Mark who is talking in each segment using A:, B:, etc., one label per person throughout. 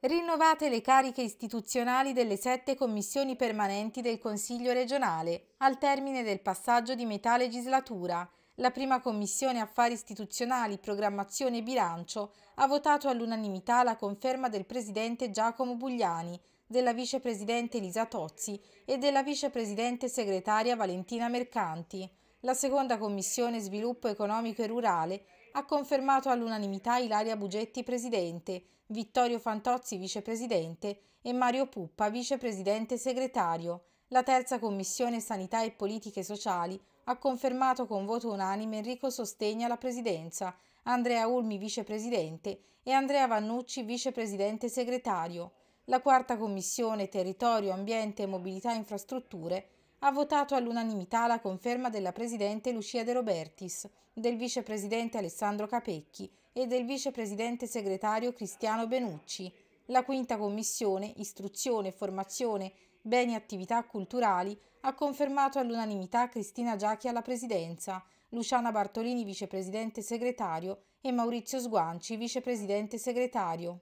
A: Rinnovate le cariche istituzionali delle sette commissioni permanenti del Consiglio regionale al termine del passaggio di metà legislatura. La prima commissione affari istituzionali, programmazione e bilancio ha votato all'unanimità la conferma del presidente Giacomo Bugliani della vicepresidente Elisa Tozzi e della vicepresidente segretaria Valentina Mercanti. La seconda commissione sviluppo economico e rurale ha confermato all'unanimità Ilaria Bugetti presidente, Vittorio Fantozzi vicepresidente e Mario Puppa vicepresidente segretario. La terza commissione sanità e politiche sociali ha confermato con voto unanime Enrico Sostegna alla presidenza, Andrea Ulmi vicepresidente e Andrea Vannucci vicepresidente segretario la quarta commissione Territorio, Ambiente, Mobilità e Infrastrutture ha votato all'unanimità la conferma della Presidente Lucia De Robertis, del Vicepresidente Alessandro Capecchi e del Vicepresidente Segretario Cristiano Benucci. La quinta commissione Istruzione, Formazione, Beni e Attività Culturali ha confermato all'unanimità Cristina Giachi alla Presidenza, Luciana Bartolini Vicepresidente Segretario e Maurizio Sguanci Vicepresidente Segretario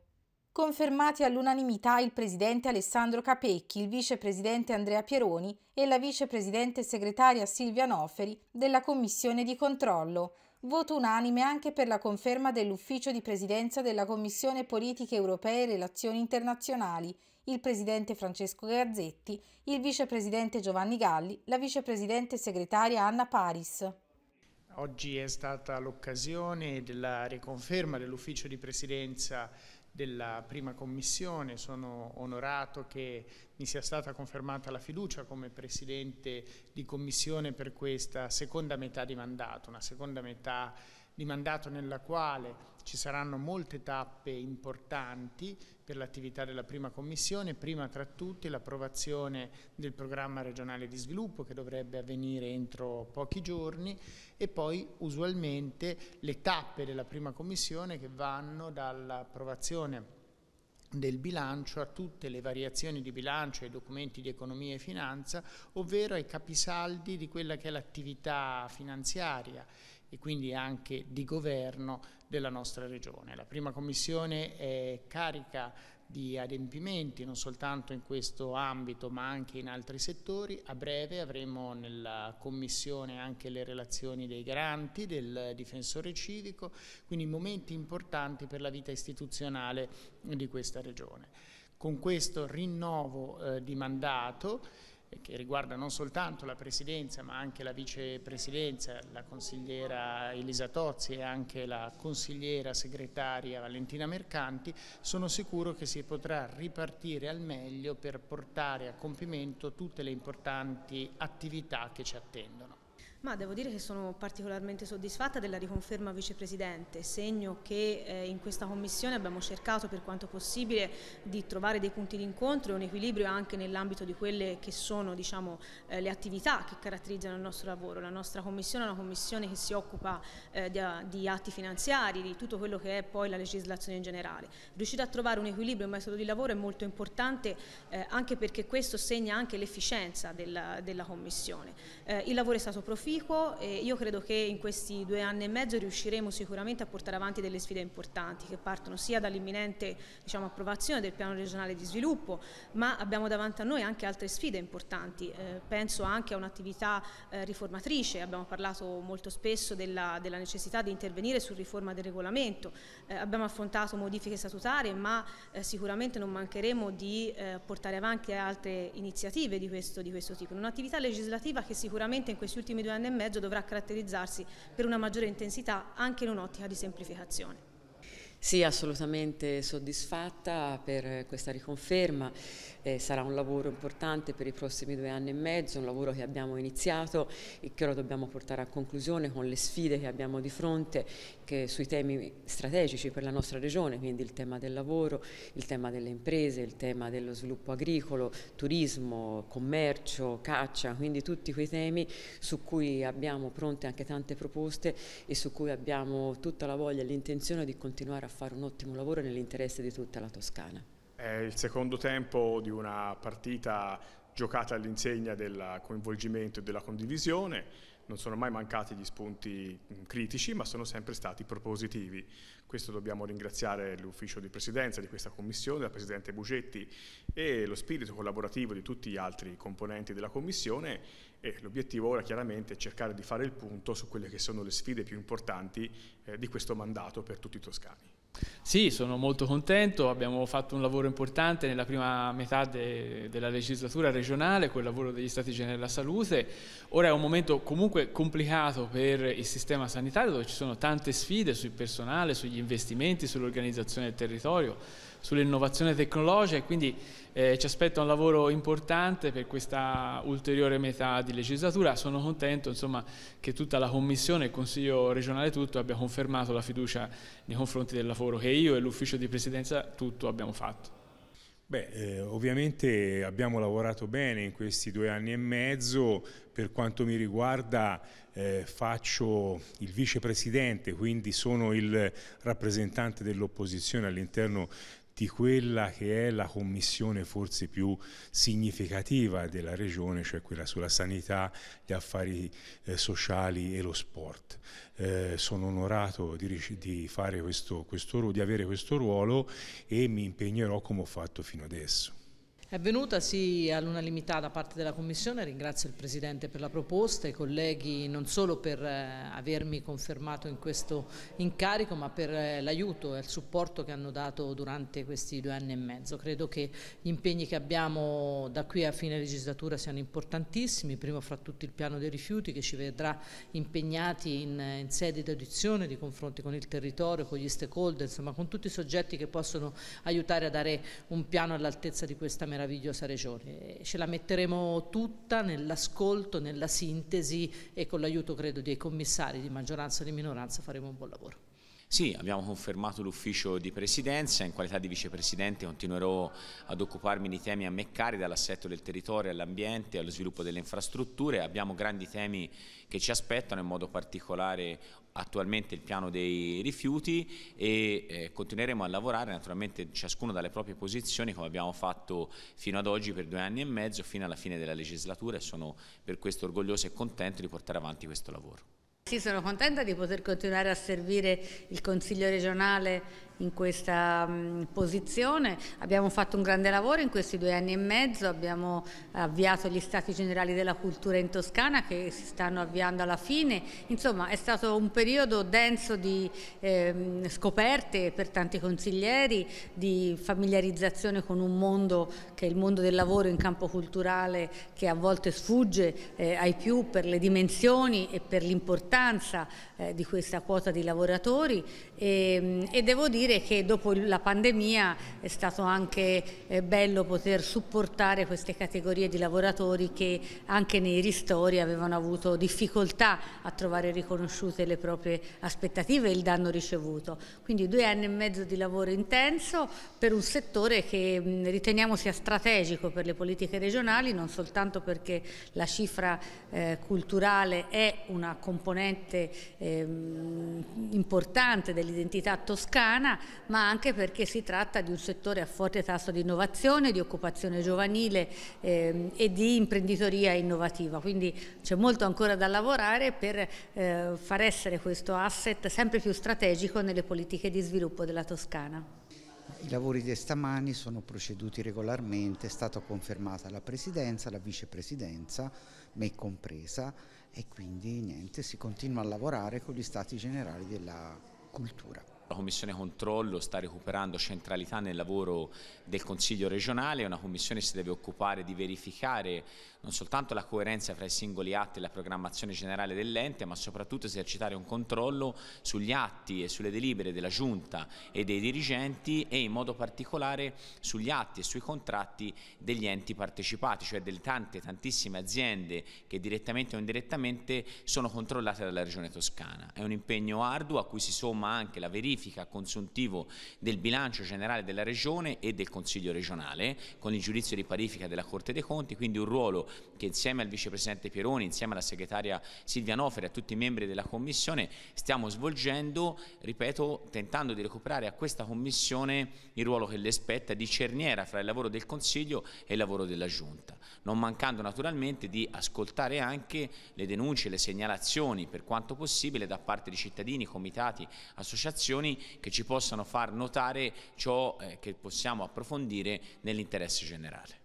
A: confermati all'unanimità il presidente Alessandro Capecchi, il vicepresidente Andrea Pieroni e la vicepresidente segretaria Silvia Noferi della commissione di controllo. Voto unanime anche per la conferma dell'ufficio di presidenza della Commissione Politiche Europee e Relazioni Internazionali, il presidente Francesco Gazzetti, il vicepresidente Giovanni Galli, la vicepresidente segretaria Anna Paris.
B: Oggi è stata l'occasione della riconferma dell'ufficio di presidenza della prima commissione, sono onorato che mi sia stata confermata la fiducia come presidente di commissione per questa seconda metà di mandato, una seconda metà di mandato nella quale ci saranno molte tappe importanti per l'attività della prima commissione, prima tra tutte l'approvazione del programma regionale di sviluppo che dovrebbe avvenire entro pochi giorni e poi usualmente le tappe della prima commissione che vanno dall'approvazione del bilancio a tutte le variazioni di bilancio ai documenti di economia e finanza, ovvero ai capisaldi di quella che è l'attività finanziaria e quindi anche di governo della nostra regione. La prima commissione è carica di adempimenti non soltanto in questo ambito ma anche in altri settori. A breve avremo nella commissione anche le relazioni dei garanti, del difensore civico, quindi momenti importanti per la vita istituzionale di questa regione. Con questo rinnovo eh, di mandato che riguarda non soltanto la Presidenza ma anche la Vicepresidenza, la consigliera Elisa Tozzi e anche la consigliera segretaria Valentina Mercanti, sono sicuro che si potrà ripartire al meglio per portare a compimento tutte le importanti attività che ci attendono.
C: Ma devo dire che sono particolarmente soddisfatta della riconferma vicepresidente, segno che eh, in questa commissione abbiamo cercato per quanto possibile di trovare dei punti di incontro e un equilibrio anche nell'ambito di quelle che sono diciamo, eh, le attività che caratterizzano il nostro lavoro. La nostra commissione è una commissione che si occupa eh, di, di, atti finanziari, di tutto quello che è poi la legislazione in generale. Riuscire a trovare un equilibrio, e un metodo di lavoro è molto importante eh, anche perché questo segna anche l'efficienza della, della, commissione. Eh, il lavoro è stato proficuo Enrico e io credo che in questi due anni e mezzo riusciremo sicuramente a portare avanti delle sfide importanti che partono sia dall'imminente diciamo, approvazione del piano regionale di sviluppo ma abbiamo davanti a noi anche altre sfide importanti, eh, penso anche a un'attività eh, riformatrice, abbiamo parlato molto spesso della, della, necessità di intervenire su riforma del regolamento, eh, abbiamo affrontato modifiche statutarie ma eh, sicuramente non mancheremo di eh, portare avanti altre iniziative di questo, di questo tipo, un'attività legislativa che sicuramente in questi ultimi due anni anno e mezzo dovrà caratterizzarsi per una maggiore intensità anche in un'ottica di semplificazione.
D: Sì, assolutamente soddisfatta per questa riconferma. Eh, sarà un lavoro importante per i prossimi due anni e mezzo, un lavoro che abbiamo iniziato e che ora dobbiamo portare a conclusione con le sfide che abbiamo di fronte sui temi strategici per la nostra regione, quindi il tema del lavoro, il tema delle imprese, il tema dello sviluppo agricolo, turismo, commercio, caccia, quindi tutti quei temi su cui abbiamo pronte anche tante proposte e su cui abbiamo tutta la voglia e l'intenzione di continuare a a fare un ottimo lavoro nell'interesse di tutta la Toscana.
B: È il secondo tempo di una partita giocata all'insegna del coinvolgimento e della condivisione, non sono mai mancati gli spunti mm, critici ma sono sempre stati propositivi. Questo dobbiamo ringraziare l'ufficio di presidenza di questa commissione, la Presidente Bugetti e lo spirito collaborativo di tutti gli altri componenti della commissione e l'obiettivo ora chiaramente è cercare di fare il punto su quelle che sono le sfide più importanti eh, di questo mandato per tutti i toscani.
E: Sì, sono molto contento, abbiamo fatto un lavoro importante nella prima metà de della legislatura regionale, con il lavoro degli Stati Generali della Salute. Ora è un momento comunque complicato per il sistema sanitario dove ci sono tante sfide sul personale, sugli investimenti, sull'organizzazione del territorio sull'innovazione tecnologica e quindi eh, ci aspetta un lavoro importante per questa ulteriore metà di legislatura. Sono contento insomma, che tutta la Commissione, e il Consiglio regionale tutto abbia confermato la fiducia nei confronti del lavoro che io e l'Ufficio di Presidenza tutto abbiamo fatto.
B: Beh,
F: eh, ovviamente abbiamo lavorato bene in questi due anni e mezzo, per quanto mi riguarda eh, faccio il vicepresidente, quindi sono il rappresentante dell'opposizione all'interno di quella che è la commissione forse più significativa della regione, cioè quella sulla sanità, gli affari eh, sociali e lo sport. Eh, sono onorato di, di, questo, questo, di avere questo ruolo e mi impegnerò come ho fatto fino adesso.
A: È venuta sì all'unanimità da parte della Commissione, ringrazio il Presidente per la proposta, e i colleghi non solo per eh, avermi confermato in questo incarico ma per eh, l'aiuto e il supporto che hanno dato durante questi due anni e mezzo. Credo che gli impegni che abbiamo da qui a fine legislatura siano importantissimi, primo fra tutti il piano dei rifiuti che ci vedrà impegnati in, in sede di audizione, di confronti con il territorio, con gli stakeholder, insomma con tutti i soggetti che possono aiutare a dare un piano all'altezza di questa emergenza meravigliosa regione. Ce la metteremo tutta nell'ascolto, nella sintesi e con l'aiuto credo dei commissari di maggioranza e di minoranza faremo un buon lavoro.
E: Sì, abbiamo confermato l'ufficio di presidenza, in qualità di vicepresidente continuerò ad occuparmi di temi a me cari, dall'assetto del territorio all'ambiente, allo sviluppo delle infrastrutture, abbiamo grandi temi che ci aspettano, in modo particolare attualmente il piano dei rifiuti e eh, continueremo a lavorare naturalmente ciascuno dalle proprie posizioni come abbiamo fatto fino ad oggi per due anni e mezzo fino alla fine della legislatura e sono per questo orgoglioso e contento di portare avanti questo lavoro.
D: Sì, sono contenta di poter continuare a servire il Consiglio regionale in questa posizione. Abbiamo fatto un grande lavoro in questi due anni e mezzo, abbiamo eh, avviato gli Stati Generali della Cultura in Toscana che si stanno avviando alla fine. Insomma è stato un periodo denso di ehm, scoperte per tanti consiglieri, di familiarizzazione con un mondo che è il mondo del lavoro in campo culturale che a volte sfugge eh, ai più per le dimensioni e per l'importanza eh, di questa quota di lavoratori e, ehm, e, devo dire che dopo la pandemia è stato anche eh, bello poter supportare queste categorie di lavoratori che anche nei ristori avevano avuto difficoltà a trovare riconosciute le proprie aspettative e il danno ricevuto. Quindi due anni e mezzo di lavoro intenso per un settore che mh, mm, riteniamo sia strategico per le politiche regionali, non soltanto perché la cifra eh, culturale è una componente eh, importante del dell'identità toscana, ma anche perché si tratta di un settore a forte tasso di innovazione, di occupazione giovanile ehm, e di imprenditoria innovativa. Quindi c'è molto ancora da lavorare per eh, far essere questo asset sempre più strategico nelle politiche di sviluppo della Toscana.
B: I lavori di stamani sono proceduti regolarmente, è stata confermata la presidenza, la vicepresidenza, me compresa, e quindi niente, si continua a lavorare con gli stati generali della cultura.
E: La Commissione Controllo sta recuperando centralità nel lavoro del Consiglio regionale, è una commissione che si deve occupare di verificare non soltanto la coerenza fra i singoli atti e la programmazione generale dell'ente, ma soprattutto esercitare un controllo sugli atti e sulle delibere della Giunta e dei dirigenti e in modo particolare sugli atti e sui contratti degli enti partecipati, cioè delle tante, tantissime aziende che direttamente o indirettamente sono controllate dalla Regione Toscana. È un impegno arduo a cui si somma anche la verifica consuntivo del bilancio generale della Regione e del Consiglio regionale, con il giudizio di parifica della Corte dei Conti, quindi un ruolo che insieme al vicepresidente Pieroni, insieme alla segretaria Silvia Nofere, a tutti i membri della commissione stiamo svolgendo, ripeto, tentando di recuperare a questa commissione il ruolo che le spetta di cerniera fra il lavoro del Consiglio e il lavoro della Giunta, non mancando naturalmente di ascoltare anche le denunce, le segnalazioni per quanto possibile da parte di cittadini, comitati, associazioni che ci possano far notare ciò eh, che possiamo approfondire nell'interesse
F: generale.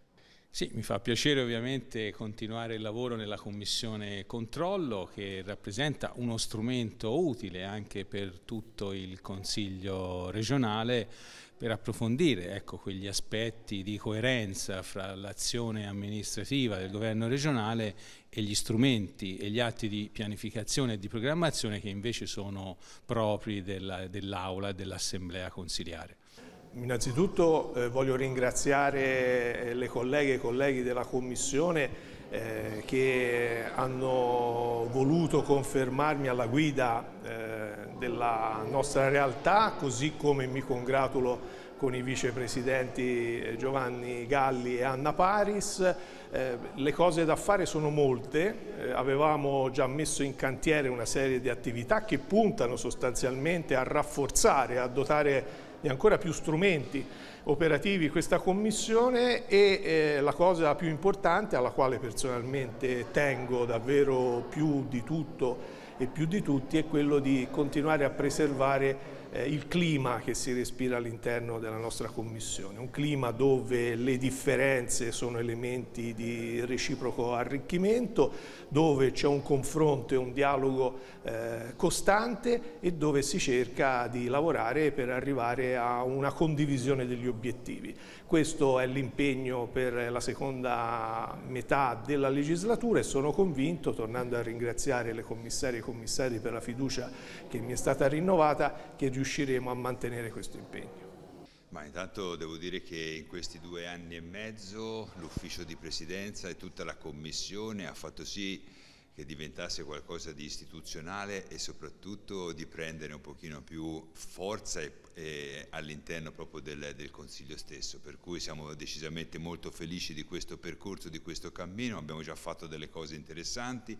F: Sì, mi fa piacere ovviamente continuare il lavoro nella Commissione Controllo che rappresenta uno strumento utile anche per tutto il Consiglio regionale per approfondire ecco, quegli aspetti di coerenza fra l'azione amministrativa del governo regionale e gli strumenti e gli atti di pianificazione e di programmazione che invece sono propri dell'Aula dell e dell'Assemblea consiliare. Innanzitutto eh, voglio ringraziare eh, le colleghe e i colleghi della Commissione eh, che hanno voluto confermarmi alla guida eh, della nostra realtà, così come mi congratulo con i vicepresidenti eh, Giovanni Galli e Anna Paris. Eh, le cose da fare sono molte, eh, avevamo già messo in cantiere una serie di attività che puntano sostanzialmente a rafforzare, a dotare e ancora più strumenti operativi questa commissione e eh, la cosa più importante alla quale personalmente tengo davvero più di tutto e più di tutti è quello di continuare a preservare eh, il clima che si respira all'interno della nostra Commissione, un clima dove le differenze sono elementi di reciproco arricchimento, dove c'è un confronto e un dialogo eh, costante e dove si cerca di lavorare per arrivare a una condivisione degli obiettivi. Questo è l'impegno per la seconda metà della legislatura e sono convinto, tornando a ringraziare le commissarie e i commissari per la fiducia che mi è stata rinnovata, che riusciremo a mantenere questo impegno.
G: Ma intanto devo dire che in questi due anni e mezzo l'ufficio di presidenza e tutta la commissione ha fatto sì che diventasse qualcosa di istituzionale e soprattutto di prendere un pochino più forza e, e all'interno proprio del, del, Consiglio stesso, per cui siamo decisamente molto felici di questo percorso, di questo cammino, abbiamo già fatto delle cose interessanti,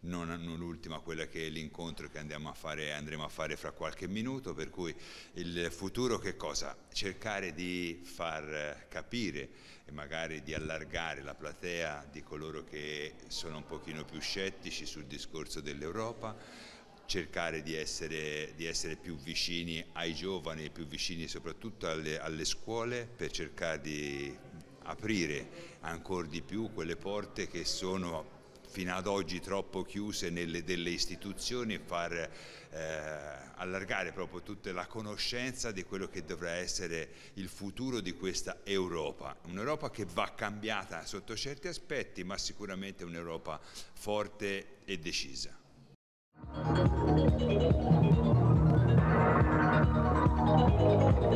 G: non, non l'ultima quella che è l'incontro che a fare, andremo a fare fra qualche minuto, per cui il futuro che cosa? Cercare di far capire e magari di allargare la platea di coloro che sono un pochino più scettici sul discorso dell'Europa, cercare di essere, di essere, più vicini ai giovani, più vicini soprattutto alle, alle scuole per cercare di aprire ancora di più quelle porte che sono fino ad oggi troppo chiuse nelle, delle istituzioni e far eh, allargare proprio tutta la conoscenza di quello che dovrà essere il futuro di questa Europa. Un'Europa che va cambiata sotto certi aspetti, ma sicuramente un'Europa forte e decisa. Thank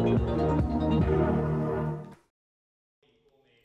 A: you.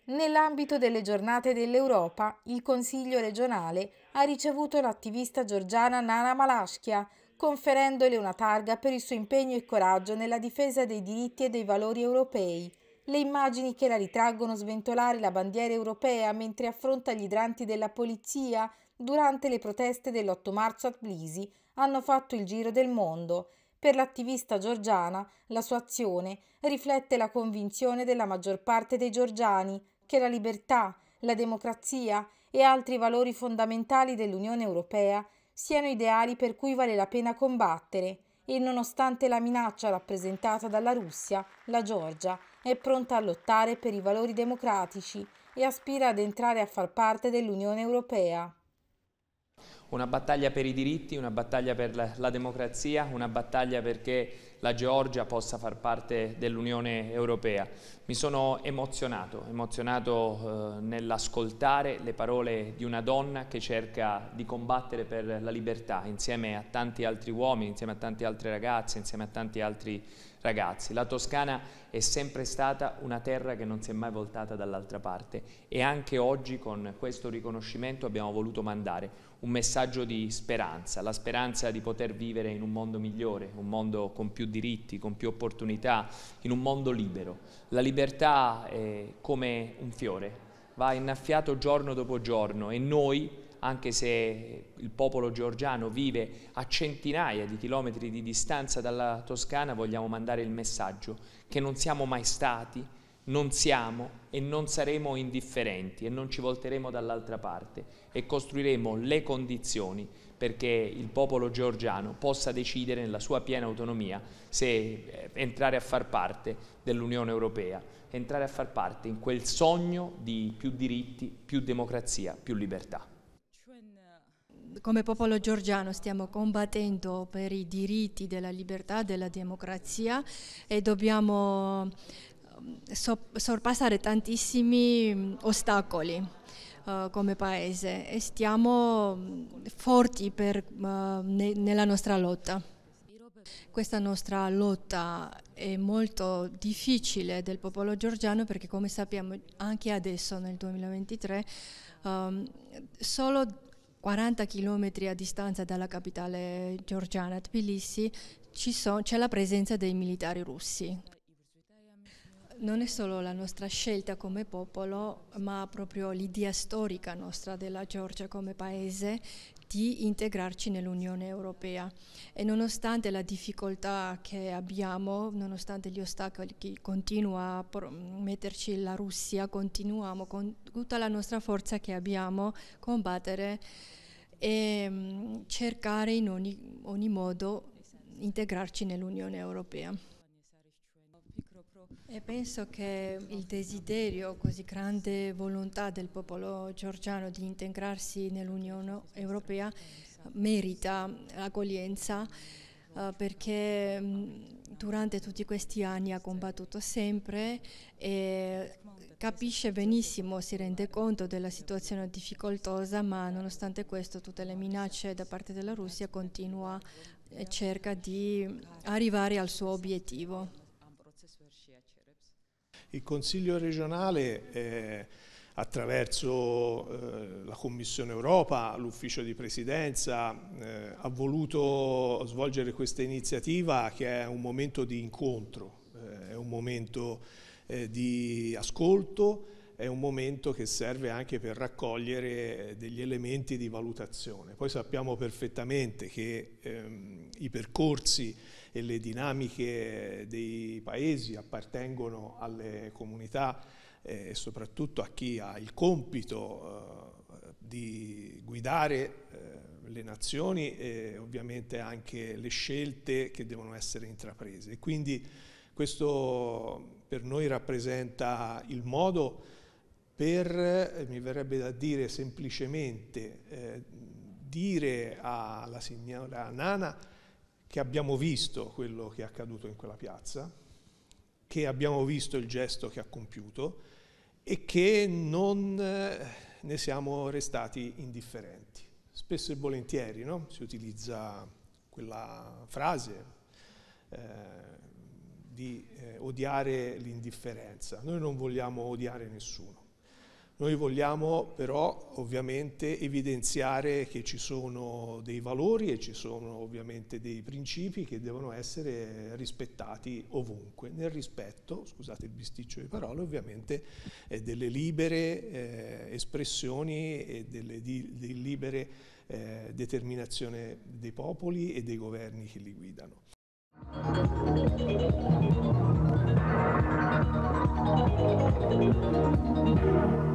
A: Nell'ambito delle giornate dell'Europa, il Consiglio regionale ha ricevuto l'attivista georgiana Nana Malaschia, conferendole una targa per il suo impegno e coraggio nella difesa dei diritti e dei valori europei. Le immagini che la ritraggono sventolare la bandiera europea mentre affronta gli idranti della polizia durante le proteste dell'8 marzo a Tbilisi hanno fatto il giro del mondo. Per l'attivista georgiana, la sua azione riflette la convinzione della maggior parte dei georgiani che la libertà, la democrazia e altri valori fondamentali dell'Unione Europea siano ideali per cui vale la pena combattere e nonostante la minaccia rappresentata dalla Russia, la Georgia è pronta a lottare per i valori democratici e aspira ad entrare a far parte dell'Unione Europea.
H: Una battaglia per i diritti, una battaglia per la, democrazia, una battaglia perché la Georgia possa far parte dell'Unione Europea. Mi sono emozionato, emozionato eh, nell'ascoltare le parole di una donna che cerca di combattere per la libertà insieme a tanti altri uomini, insieme a tante altre ragazze, insieme a tanti altri Ragazzi, la Toscana è sempre stata una terra che non si è mai voltata dall'altra parte e anche oggi con questo riconoscimento abbiamo voluto mandare un messaggio di speranza, la speranza di poter vivere in un mondo migliore, un mondo con più diritti, con più opportunità, in un mondo libero. La libertà è come un fiore, va innaffiato giorno dopo giorno e noi anche se il popolo georgiano vive a centinaia di chilometri di distanza dalla Toscana, vogliamo mandare il messaggio che non siamo mai stati, non siamo e non saremo indifferenti e non ci volteremo dall'altra parte e costruiremo le condizioni perché il popolo georgiano possa decidere nella sua piena autonomia se eh, entrare a far parte dell'Unione Europea, entrare a far parte in quel sogno di più diritti, più democrazia, più libertà
I: come popolo georgiano stiamo combattendo per i diritti della libertà, della democrazia e dobbiamo eh, so- sorpassare tantissimi mm, ostacoli. Uh, come paese e stiamo mm, forti per, uh, ne- nella nostra lotta. Questa nostra lotta è molto difficile del popolo georgiano perché come sappiamo anche adesso nel 2023 um, ehm, solo 40 km a distanza dalla capitale georgiana Tbilisi, sono, c'è la presenza dei militari russi. Non è solo la nostra scelta come popolo, ma proprio l'idea storica nostra della Georgia come paese di integrarci nell'Unione Europea e nonostante la difficoltà che abbiamo, nonostante gli ostacoli che continua a metterci la Russia, continuiamo con tutta la nostra forza che abbiamo a combattere e mh, mm, cercare in ogni, ogni modo integrarci nell'Unione Europea nostro. E penso che il desiderio, così grande volontà del popolo georgiano di integrarsi nell'Unione Europea merita accoglienza uh, perché mm, durante tutti questi anni ha combattuto sempre e capisce benissimo, si rende conto della situazione difficoltosa, ma nonostante questo tutte le minacce da parte della Russia continua e cerca di arrivare al suo obiettivo.
F: Il Consiglio regionale eh, attraverso eh, la Commissione Europa, l'Ufficio di Presidenza, eh, ha voluto svolgere questa iniziativa che è un momento di incontro, eh, è un momento eh, di ascolto, è un momento che serve anche per raccogliere eh, degli elementi di valutazione. Poi sappiamo perfettamente che ehm, i percorsi e le dinamiche eh, dei paesi appartengono alle comunità eh, e eh, soprattutto a chi ha il compito eh, di guidare eh, le nazioni e ovviamente anche le scelte che devono essere intraprese. Quindi questo per noi rappresenta il modo per, eh, mi verrebbe da dire semplicemente, eh, dire alla signora Nana che abbiamo visto quello che è accaduto in quella piazza, che abbiamo visto il gesto che ha compiuto e che non eh, ne siamo restati indifferenti. Spesso e volentieri no? si utilizza quella frase eh, di eh, odiare l'indifferenza. Noi non vogliamo odiare nessuno noi vogliamo però ovviamente evidenziare che ci sono dei valori e ci sono ovviamente dei principi che devono essere rispettati ovunque, nel rispetto, scusate il bisticcio di parole, ovviamente eh, delle libere eh, espressioni e delle di, di libere eh, determinazione dei popoli e dei governi che li guidano. Thank you.